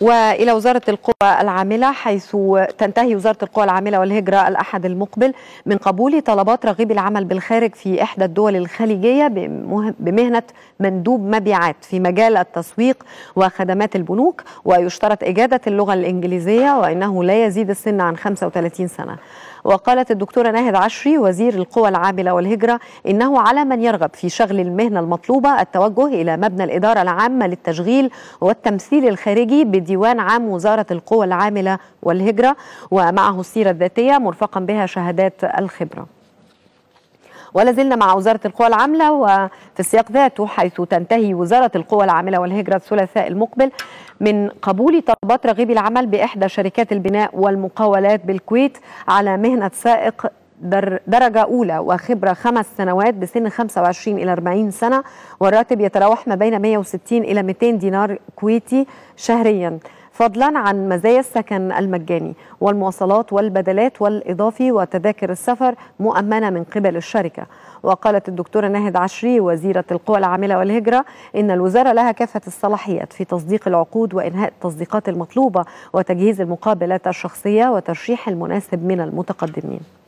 والى وزاره القوى العامله حيث تنتهي وزاره القوى العامله والهجره الاحد المقبل من قبول طلبات راغبي العمل بالخارج في احدى الدول الخليجيه بمهنه مندوب مبيعات في مجال التسويق وخدمات البنوك ويشترط اجاده اللغه الانجليزيه وانه لا يزيد السن عن 35 سنه وقالت الدكتورة ناهد عشري وزير القوى العاملة والهجرة إنه على من يرغب في شغل المهنة المطلوبة التوجه إلى مبنى الإدارة العامة للتشغيل والتمثيل الخارجي بديوان عام وزارة القوى العاملة والهجرة ومعه السيرة الذاتية مرفقا بها شهادات الخبرة ولا زلنا مع وزارة القوى العاملة وفي السياق ذاته حيث تنتهي وزارة القوى العاملة والهجرة الثلاثاء المقبل من قبول طلبات رغيب العمل بإحدى شركات البناء والمقاولات بالكويت على مهنة سائق درجة أولى وخبرة خمس سنوات بسن 25 إلى 40 سنة والراتب يتراوح ما بين 160 إلى 200 دينار كويتي شهرياً فضلا عن مزايا السكن المجاني والمواصلات والبدلات والإضافي وتذاكر السفر مؤمنة من قبل الشركة وقالت الدكتورة ناهد عشري وزيرة القوى العاملة والهجرة إن الوزارة لها كافة الصلاحيات في تصديق العقود وإنهاء التصديقات المطلوبة وتجهيز المقابلات الشخصية وترشيح المناسب من المتقدمين